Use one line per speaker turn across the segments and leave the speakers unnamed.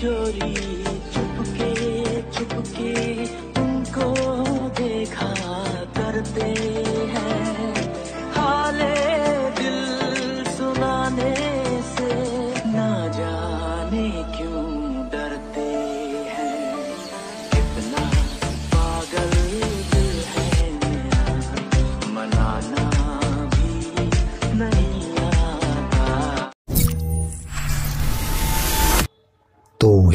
छोरी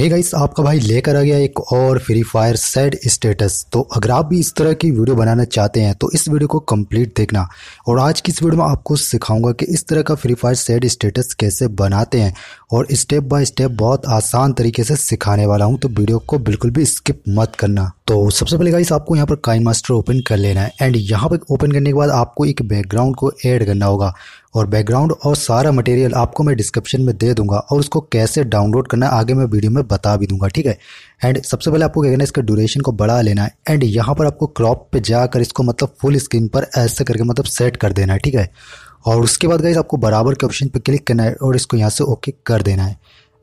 hey guys आपका भाई लेकर आ गया एक और फ्री फायर सैड स्टेटस तो अगर आप भी इस तरह की वीडियो बनाना चाहते हैं तो इस वीडियो को कंप्लीट देखना और आज की इस वीडियो में आपको सिखाऊंगा कि इस तरह का फ्री फायर सैड स्टेटस कैसे बनाते हैं और स्टेप बाय स्टेप बहुत आसान तरीके से सिखाने वाला हूँ तो वीडियो को बिल्कुल भी स्किप मत करना तो सबसे पहले गाइस आपको यहाँ पर काइन मास्टर ओपन कर लेना है एंड यहाँ पर ओपन करने के बाद आपको एक बैकग्राउंड को एड करना होगा और बैकग्राउंड और सारा मटेरियल आपको मैं डिस्क्रिप्शन में दे दूंगा और उसको कैसे डाउनलोड करना है आगे मैं वीडियो में बता भी दूंगा ठीक है एंड सबसे पहले आपको क्या करना है इसका ड्यूरेशन को बढ़ा लेना है एंड यहाँ पर आपको क्रॉप पे जाकर इसको मतलब फुल स्क्रीन पर ऐसे करके मतलब सेट कर देना है ठीक है और उसके बाद गाइज आपको बराबर के ऑप्शन पर क्लिक करना है और इसको यहाँ से ओके कर देना है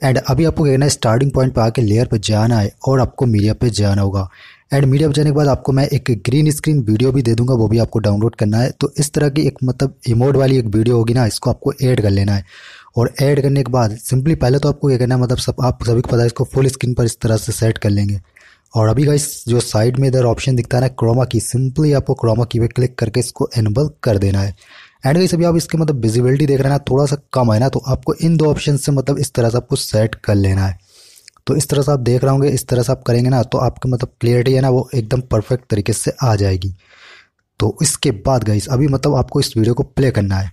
एंड अभी आपको क्या है स्टार्टिंग पॉइंट पर आके लेयर पर जाना है और आपको मीडिया पर जाना होगा एंड मीडिया बजाने के बाद आपको मैं एक ग्रीन स्क्रीन वीडियो भी दे दूंगा वो भी आपको डाउनलोड करना है तो इस तरह की एक मतलब इमोड वाली एक वीडियो होगी ना इसको आपको ऐड कर लेना है और ऐड करने के बाद सिंपली पहले तो आपको ये करना है मतलब सब आप सभी को पता है इसको फुल स्क्रीन पर इस तरह से सेट कर लेंगे और अभी का जो साइड में इधर ऑप्शन दिखता है ना क्रोमा की सिंपली आपको क्रोमा की पे क्लिक करके इसको एनबल कर देना है एंड गाइस अभी आप इसके मतलब विजिबिलिटी देख रहे हैं ना थोड़ा सा कम है ना तो आपको इन दो ऑप्शन से मतलब इस तरह से आपको सेट कर लेना है तो इस तरह से आप देख रहे होंगे इस तरह से आप करेंगे ना तो आपकी मतलब क्लियरिटी है ना वो एकदम परफेक्ट तरीके से आ जाएगी तो इसके बाद गई अभी मतलब आपको इस वीडियो को प्ले करना है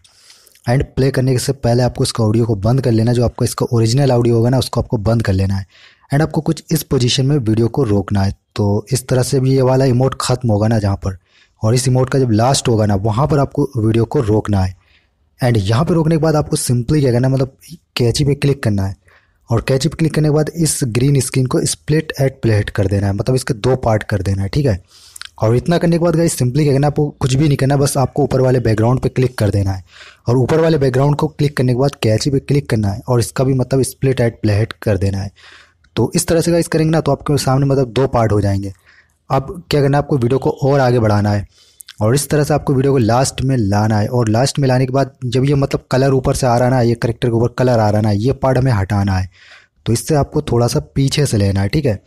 एंड प्ले करने से पहले आपको इसका ऑडियो को बंद कर लेना जो आपका इसका ओरिजिनल ऑडियो होगा ना उसको आपको बंद कर लेना है एंड आपको कुछ इस पोजीशन में वीडियो को रोकना है तो इस तरह से भी ये वाला इमोट ख़त्म होगा ना जहाँ पर और इस इमोट का जब लास्ट होगा ना वहाँ पर आपको वीडियो को रोकना है एंड यहाँ पर रोकने के बाद आपको सिंपली क्या करना है मतलब कैची पे क्लिक करना है और कैची क्लिक करने के बाद इस ग्रीन स्क्रीन को स्प्लिट एट प्लेट कर देना है मतलब इसके दो पार्ट कर देना है ठीक है और इतना करने के बाद गाइस सिंपली क्या करना आपको कुछ भी नहीं करना बस आपको ऊपर वाले बैकग्राउंड पे क्लिक कर देना है और ऊपर वाले बैकग्राउंड को क्लिक करने के बाद कैची पे क्लिक करना है और इसका भी मतलब स्प्लिट एट प्लेट कर देना है तो इस तरह से गाइस करेंगे ना तो आपके सामने मतलब दो पार्ट हो जाएंगे अब क्या करना है आपको वीडियो को और आगे बढ़ाना है और इस तरह से आपको वीडियो को लास्ट में लाना है और लास्ट में लाने के बाद जब ये मतलब कलर ऊपर से आ रहा है ये करेक्टर के ऊपर कलर आ रहा ना ये पार्ट हमें हटाना है तो इससे आपको थोड़ा सा पीछे से लेना है ठीक है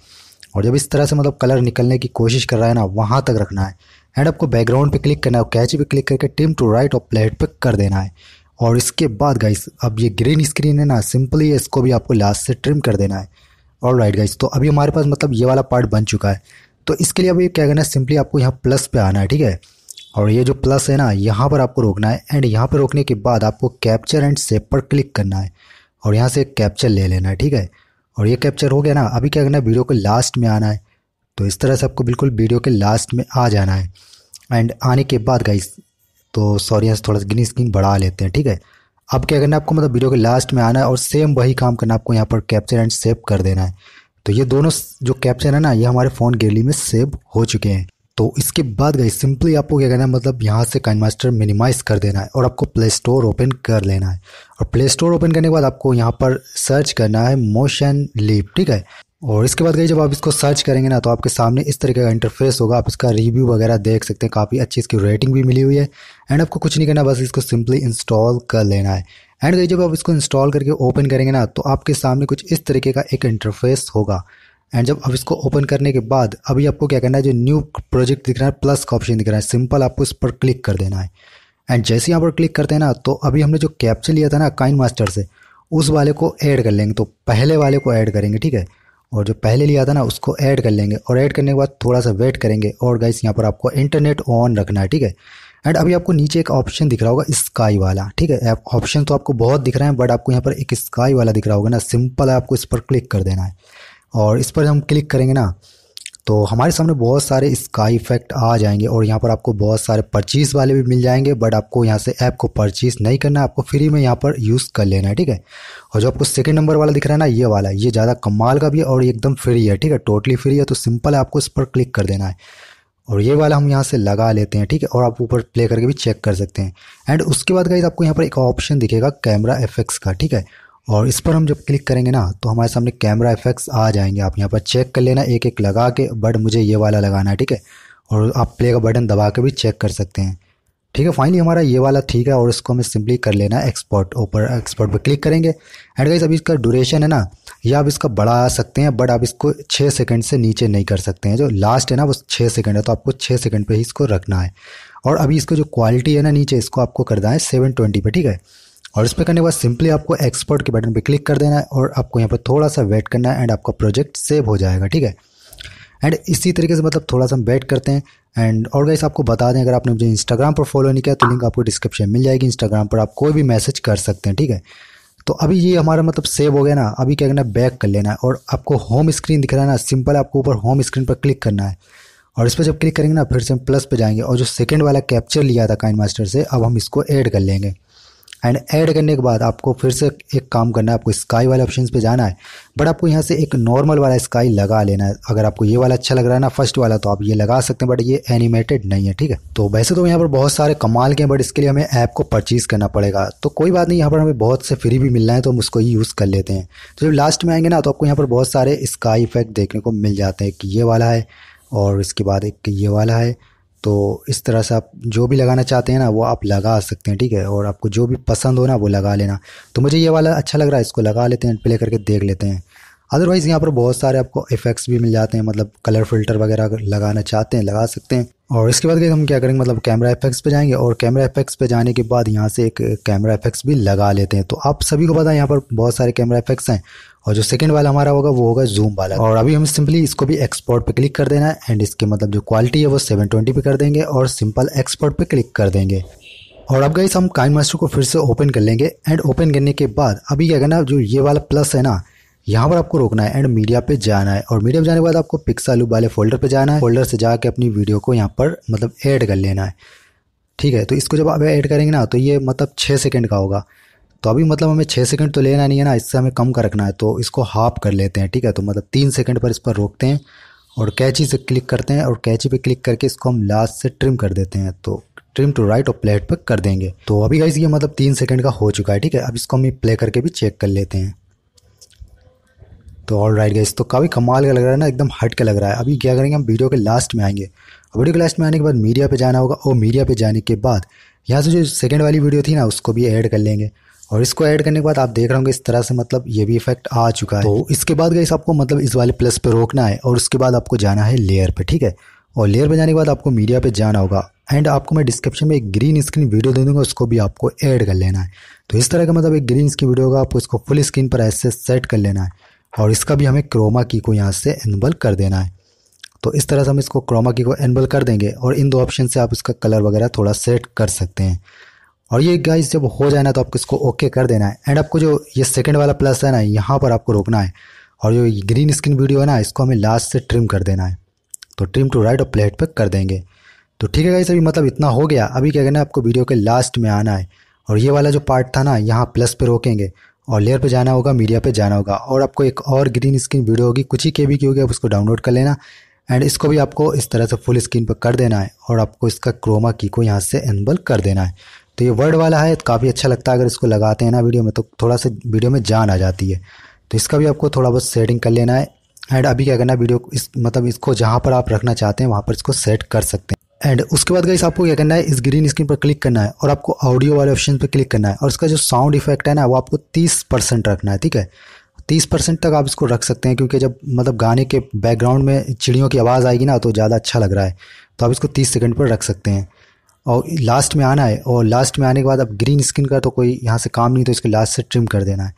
और जब इस तरह से मतलब कलर निकलने की कोशिश कर रहा है ना वहाँ तक रखना है एंड आपको बैकग्राउंड पे क्लिक करना है कैच पे क्लिक करके टिम टू राइट और प्लेट पे कर देना है और इसके बाद गाइस अब ये ग्रीन स्क्रीन है ना सिंपली इसको भी आपको लास्ट से ट्रिम कर देना है और राइट गाइस तो अभी हमारे पास मतलब ये वाला पार्ट बन चुका है तो इसके लिए अभी क्या करना है सिंपली आपको यहाँ प्लस पे आना है ठीक है और ये जो प्लस है ना यहाँ पर आपको रोकना है एंड यहाँ पर रोकने के बाद आपको कैप्चर एंड सेव पर क्लिक करना है और यहाँ से कैप्चर ले लेना है ठीक है और ये कैप्चर हो गया ना अभी क्या करना है वीडियो के लास्ट में आना है तो इस तरह से आपको बिल्कुल वीडियो के लास्ट में आ जाना है एंड आने के बाद गाइस तो सॉरी यहाँ से थोड़ा सा ग्रीन स्क्रीन बढ़ा लेते हैं ठीक है अब क्या करना है आपको मतलब वीडियो के लास्ट में आना है और सेम वही काम करना आपको यहाँ पर कैप्चर एंड सेव कर देना है तो ये दोनों जो कैप्चर है ना ये हमारे फ़ोन गैलरी में सेव हो चुके हैं तो इसके बाद गई सिंपली आपको क्या करना है मतलब यहाँ से काइन मास्टर मिनिमाइज़ कर देना है और आपको प्ले स्टोर ओपन कर लेना है और प्ले स्टोर ओपन करने के बाद आपको यहाँ पर सर्च करना है मोशन लीप ठीक है और इसके बाद गई जब आप इसको सर्च करेंगे ना तो आपके सामने इस तरीके का इंटरफेस होगा आप इसका रिव्यू वगैरह देख सकते हैं काफ़ी अच्छी इसकी रेटिंग भी मिली हुई है एंड आपको कुछ नहीं करना बस इसको सिंपली इंस्टॉल कर लेना है एंड गई जब आप इसको इंस्टॉल करके ओपन करेंगे ना तो आपके सामने कुछ इस तरीके का एक इंटरफेस होगा एंड जब अब इसको ओपन करने के बाद अभी आपको क्या करना है जो न्यू प्रोजेक्ट दिख रहा है प्लस का ऑप्शन दिख रहा है सिंपल आपको इस पर क्लिक कर देना है एंड जैसे यहाँ पर क्लिक करते हैं ना तो अभी हमने जो कैप्चर लिया था ना काइन मास्टर से उस वाले को ऐड कर लेंगे तो पहले वाले को ऐड करेंगे ठीक है और जो पहले लिया था ना उसको ऐड कर लेंगे और ऐड करने के बाद थोड़ा सा वेट करेंगे और गाइस यहाँ पर आपको इंटरनेट ऑन रखना है ठीक है एंड अभी आपको नीचे एक ऑप्शन दिख रहा होगा स्काई वाला ठीक है ऑप्शन तो आपको बहुत दिख रहा है बट आपको यहाँ पर एक स्काई वाला दिख रहा होगा ना सिंपल है आपको इस पर क्लिक कर देना है और इस पर हम क्लिक करेंगे ना तो हमारे सामने बहुत सारे स्काई इफेक्ट आ जाएंगे और यहाँ पर आपको बहुत सारे परचेज़ वाले भी मिल जाएंगे बट आपको यहाँ से ऐप को परचेज़ नहीं करना है आपको फ्री में यहाँ पर यूज़ कर लेना है ठीक है और जो आपको सेकेंड नंबर वाला दिख रहा है ना ये वाला ये ज़्यादा कमाल का भी है और एकदम फ्री है ठीक है टोटली फ्री है तो सिंपल है आपको इस पर क्लिक कर देना है और ये वाला हम यहाँ से लगा लेते हैं ठीक है और आप ऊपर प्ले करके भी चेक कर सकते हैं एंड उसके बाद गई आपको यहाँ पर एक ऑप्शन दिखेगा कैमरा एफेक्ट्स का ठीक है और इस पर हम जब क्लिक करेंगे ना तो हमारे सामने कैमरा इफेक्ट्स आ जाएंगे आप यहाँ पर चेक कर लेना एक एक लगा के बट मुझे ये वाला लगाना है ठीक है और आप प्ले का बटन दबा के भी चेक कर सकते हैं ठीक है फाइनली हमारा ये वाला ठीक है और इसको हमें सिंपली कर लेना है एक्सपोर्ट ऊपर एक्सपोर्ट पर क्लिक करेंगे एंड गाइज अभी इसका ड्यूरेशन है ना ये आप इसका बढ़ा सकते हैं बट आप इसको छः सेकंड से नीचे नहीं कर सकते हैं जो लास्ट है ना वो छः सेकंड है तो आपको छः सेकंड पे ही इसको रखना है और अभी इसको जो क्वालिटी है ना नीचे इसको आपको करना है सेवन ट्वेंटी पर ठीक है और इस पर करने के बाद सिंपली आपको एक्सपोर्ट के बटन पर क्लिक कर देना है और आपको यहाँ पर थोड़ा सा वेट करना है एंड आपका प्रोजेक्ट सेव हो जाएगा ठीक है एंड इसी तरीके से मतलब थोड़ा सा हम वेट करते हैं एंड और गाइस आपको बता दें अगर आपने मुझे इंस्टाग्राम पर फॉलो नहीं किया तो लिंक आपको डिस्क्रिप्शन मिल जाएगी इंस्टाग्राम पर आप कोई भी मैसेज कर सकते हैं ठीक है तो अभी ये हमारा मतलब सेव हो गया ना अभी क्या करना है बैक कर लेना है और आपको होम स्क्रीन दिख रहा है ना सिंपल आपको ऊपर होम स्क्रीन पर क्लिक करना है और इस पर जब क्लिक करेंगे ना फिर से हम प्लस पर जाएंगे और जो सेकंड वाला कैप्चर लिया था काइन मास्टर से अब हम इसको ऐड कर लेंगे एंड ऐड करने के बाद आपको फिर से एक काम करना है आपको स्काई वाले ऑप्शन पे जाना है बट आपको यहाँ से एक नॉर्मल वाला स्काई लगा लेना है अगर आपको ये वाला अच्छा लग रहा है ना फर्स्ट वाला तो आप ये लगा सकते हैं बट ये एनिमेटेड नहीं है ठीक है तो वैसे तो यहाँ पर बहुत सारे कमाल के हैं बट इसके लिए हमें ऐप को परचेज करना पड़ेगा तो कोई बात नहीं यहाँ पर हमें बहुत से फ्री भी मिलना है तो हम उसको ही यूज़ कर लेते हैं तो जब लास्ट में आएंगे ना तो आपको यहाँ पर बहुत सारे स्काई इफेक्ट देखने को मिल जाते हैं कि ये वाला है और इसके बाद एक ये वाला है तो इस तरह से आप जो भी लगाना चाहते हैं ना वो आप लगा सकते हैं ठीक है और आपको जो भी पसंद हो ना वो लगा लेना तो मुझे ये वाला अच्छा लग रहा है इसको लगा लेते हैं प्ले करके देख लेते हैं अदरवाइज़ यहाँ पर बहुत सारे आपको इफ़ेक्ट्स भी मिल जाते हैं मतलब कलर फिल्टर वगैरह लगाना चाहते हैं लगा सकते हैं और इसके बाद हम क्या करेंगे मतलब कैमरा इफेक्ट्स पे जाएंगे और कैमरा इफेक्ट्स पे जाने के बाद यहाँ से एक कैमरा इफेक्ट्स भी लगा लेते हैं तो आप सभी को पता है यहाँ पर बहुत सारे कैमरा इफेक्ट्स हैं और जो सेकेंड वाला हमारा होगा वो होगा जूम वाला और अभी हम सिंपली इसको भी एक्सपोर्ट पे क्लिक कर देना है एंड इसके मतलब जो क्वालिटी है वो 720 पे कर देंगे और सिंपल एक्सपोर्ट पे क्लिक कर देंगे और अब गई हम काइन मास्टर को फिर से ओपन कर लेंगे एंड ओपन करने के बाद अभी क्या करना जो ये वाला प्लस है ना यहाँ पर आपको रोकना है एंड मीडिया पे जाना है और मीडिया पे जाने के बाद आपको पिक्सल वाले फोल्डर पे जाना है फोल्डर से जाके अपनी वीडियो को यहाँ पर मतलब ऐड कर लेना है ठीक है तो इसको जब आप ऐड करेंगे ना तो ये मतलब छः सेकेंड का होगा तो अभी मतलब हमें छः सेकंड तो लेना नहीं है ना इससे हमें कम का रखना है तो इसको हाफ कर लेते हैं ठीक है तो मतलब तीन सेकंड पर इस पर रोकते हैं और कैची से क्लिक करते हैं और कैची पे क्लिक करके इसको हम लास्ट से ट्रिम कर देते हैं तो ट्रिम टू राइट और प्लेट पर कर देंगे तो अभी गाइज ये मतलब तीन सेकेंड का हो चुका है ठीक है अब इसको हम प्ले करके भी चेक कर लेते हैं तो ऑल राइट गाइज तो काफ़ी कमाल का लग रहा है ना एकदम हट के लग रहा है अभी क्या करेंगे हम वीडियो के लास्ट में आएंगे वीडियो के लास्ट में आने के बाद मीडिया पर जाना होगा और मीडिया पर जाने के बाद यहाँ से जो सेकेंड वाली वीडियो थी ना उसको भी ऐड कर लेंगे और इसको ऐड करने के बाद आप देख रहे होंगे इस तरह से मतलब ये भी इफेक्ट आ चुका है तो इसके बाद गई आपको मतलब इस वाले प्लस पे रोकना है और उसके बाद आपको जाना है लेयर पे ठीक है और लेयर पे जाने के बाद आपको मीडिया पे जाना होगा एंड आपको मैं डिस्क्रिप्शन में एक ग्रीन स्क्रीन वीडियो दे दूंगा उसको भी आपको ऐड कर लेना है तो इस तरह का मतलब एक ग्रीन स्क्रीन वीडियो होगा आपको इसको फुल स्क्रीन पर ऐसे सेट कर लेना है और इसका भी हमें क्रोमा की को यहाँ से एनबल कर देना है तो इस तरह से हम इसको क्रोमा की को एनबल कर देंगे और इन दो ऑप्शन से आप इसका कलर वगैरह थोड़ा सेट कर सकते हैं और ये गाइस जब हो जाए ना तो आपको इसको ओके कर देना है एंड आपको जो ये सेकंड वाला प्लस है ना यहाँ पर आपको रोकना है और जो ग्रीन स्क्रीन वीडियो है ना इसको हमें लास्ट से ट्रिम कर देना है तो ट्रिम टू राइट और प्लेट पर कर देंगे तो ठीक है गाइस अभी मतलब इतना हो गया अभी क्या करना है आपको वीडियो के लास्ट में आना है और ये वाला जो पार्ट था ना यहाँ प्लस पर रोकेंगे और लेयर पे जाना होगा मीडिया पे जाना होगा और आपको एक और ग्रीन स्क्रीन वीडियो होगी कुछ ही के बी की होगी आप उसको डाउनलोड कर लेना एंड इसको भी आपको इस तरह से फुल स्क्रीन पर कर देना है और आपको इसका क्रोमा की को यहाँ से एनबल कर देना है तो ये वर्ड वाला है तो काफ़ी अच्छा लगता है अगर इसको लगाते हैं ना वीडियो में तो थोड़ा सा वीडियो में जान आ जाती है तो इसका भी आपको थोड़ा बहुत सेटिंग कर लेना है एंड अभी क्या करना है वीडियो इस मतलब इसको जहाँ पर आप रखना चाहते हैं वहाँ पर इसको सेट कर सकते हैं एंड उसके बाद गाइस आपको क्या करना है इस ग्रीन स्क्रीन पर क्लिक करना है और आपको ऑडियो वाले ऑप्शन पर क्लिक करना है और इसका जो साउंड इफेक्ट है ना वो आपको तीस परसेंट रखना है ठीक है तीस परसेंट तक आप इसको रख सकते हैं क्योंकि जब मतलब गाने के बैकग्राउंड में चिड़ियों की आवाज़ आएगी ना तो ज़्यादा अच्छा लग रहा है तो आप इसको तीस सेकेंड पर रख सकते हैं और लास्ट में आना है और लास्ट में आने के बाद अब ग्रीन स्किन का तो कोई यहाँ से काम नहीं तो इसके लास्ट से ट्रिम कर देना है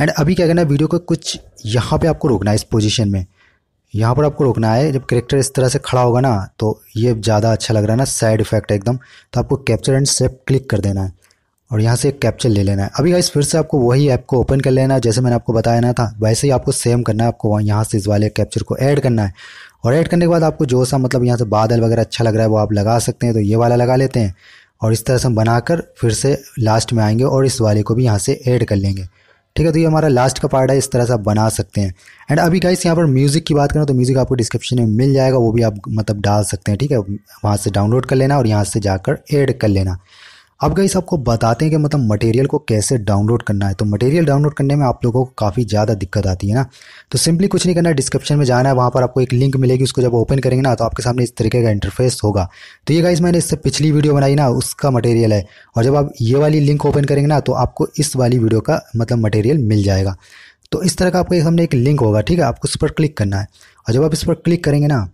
एंड अभी क्या करना है वीडियो को कुछ यहाँ पे आपको रोकना है इस पोजीशन में यहाँ पर आपको रोकना है जब करेक्टर इस तरह से खड़ा होगा ना तो ये ज़्यादा अच्छा लग रहा है ना साइड इफेक्ट है एकदम तो आपको कैप्चर एंड सेप क्लिक कर देना है और यहाँ से एक कैप्चर ले लेना है अभी गाइस फिर से आपको वही ऐप को ओपन कर लेना है जैसे मैंने आपको बताया ना था वैसे ही आपको सेम करना है आपको यहाँ से इस वाले कैप्चर को ऐड करना है और ऐड करने के बाद आपको जो सा मतलब यहाँ से बादल वगैरह अच्छा लग रहा है वो आप लगा सकते हैं तो ये वाला लगा लेते हैं और इस तरह से हम बनाकर फिर से लास्ट में आएंगे और इस वाले को भी यहाँ से ऐड कर लेंगे ठीक है तो ये हमारा लास्ट का पार्ट है इस तरह से आप बना सकते हैं एंड अभी गाइस यहाँ पर म्यूज़िक की बात करें तो म्यूज़िक आपको डिस्क्रिप्शन में मिल जाएगा वो भी आप मतलब डाल सकते हैं ठीक है वहाँ से डाउनलोड कर लेना और यहाँ से जाकर ऐड कर लेना अब गाइस आपको बताते हैं कि मतलब मटेरियल को कैसे डाउनलोड करना है तो मटेरियल डाउनलोड करने में आप लोगों को काफ़ी ज़्यादा दिक्कत आती है ना तो सिंपली कुछ नहीं करना है डिस्क्रिप्शन में जाना है वहाँ पर आपको एक लिंक मिलेगी उसको जब ओपन करेंगे ना तो आपके सामने इस तरीके का इंटरफेस होगा तो ये गाइज मैंने इससे पिछली वीडियो बनाई ना उसका मटेरियल है और जब आप ये वाली लिंक ओपन करेंगे ना तो आपको इस वाली वीडियो का मतलब मटेरियल मिल जाएगा तो इस तरह का आपके सामने एक लिंक होगा ठीक है आपको इस पर क्लिक करना है और जब आप इस पर क्लिक करेंगे ना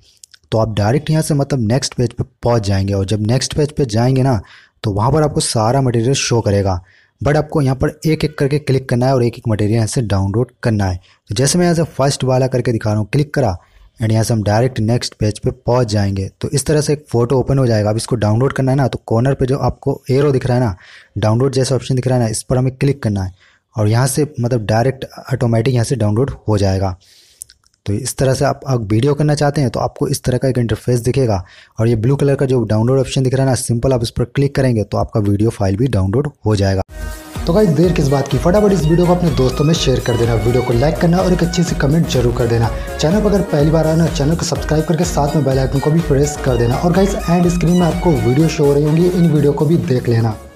तो आप डायरेक्ट यहाँ से मतलब नेक्स्ट पेज पे पहुँच जाएंगे और जब नेक्स्ट पेज पे जाएंगे ना तो वहाँ पर आपको सारा मटेरियल शो करेगा बट आपको यहाँ पर एक एक करके क्लिक करना है और एक एक मटेरियल यहाँ से डाउनलोड करना है तो जैसे मैं यहाँ से फर्स्ट वाला करके दिखा रहा हूँ क्लिक करा एंड यहाँ से हम डायरेक्ट नेक्स्ट पेज पे पहुँच जाएंगे तो इस तरह से एक फ़ोटो ओपन हो जाएगा अब इसको डाउनलोड करना है ना तो कॉर्नर पर जो आपको एरो दिख रहा है ना डाउनलोड जैसा ऑप्शन दिख रहा है ना इस पर हमें क्लिक करना है और यहाँ से मतलब डायरेक्ट ऑटोमेटिक यहाँ से डाउनलोड हो जाएगा तो इस तरह से आप अगर वीडियो करना चाहते हैं तो आपको इस तरह का एक इंटरफेस दिखेगा और ये ब्लू कलर का जो डाउनलोड ऑप्शन दिख रहा है ना सिंपल आप इस पर क्लिक करेंगे तो आपका वीडियो फाइल भी डाउनलोड हो जाएगा तो भाई देर किस बात की फटाफट इस वीडियो को अपने दोस्तों में शेयर कर देना वीडियो को लाइक करना और एक अच्छी सी कमेंट जरूर कर देना चैनल पर अगर पहली बार आना चैनल को सब्सक्राइब करके साथ में बेल आइकन को भी प्रेस कर देना और गाइज एंड स्क्रीन में आपको वीडियो शो हो रही होंगी इन वीडियो को भी देख लेना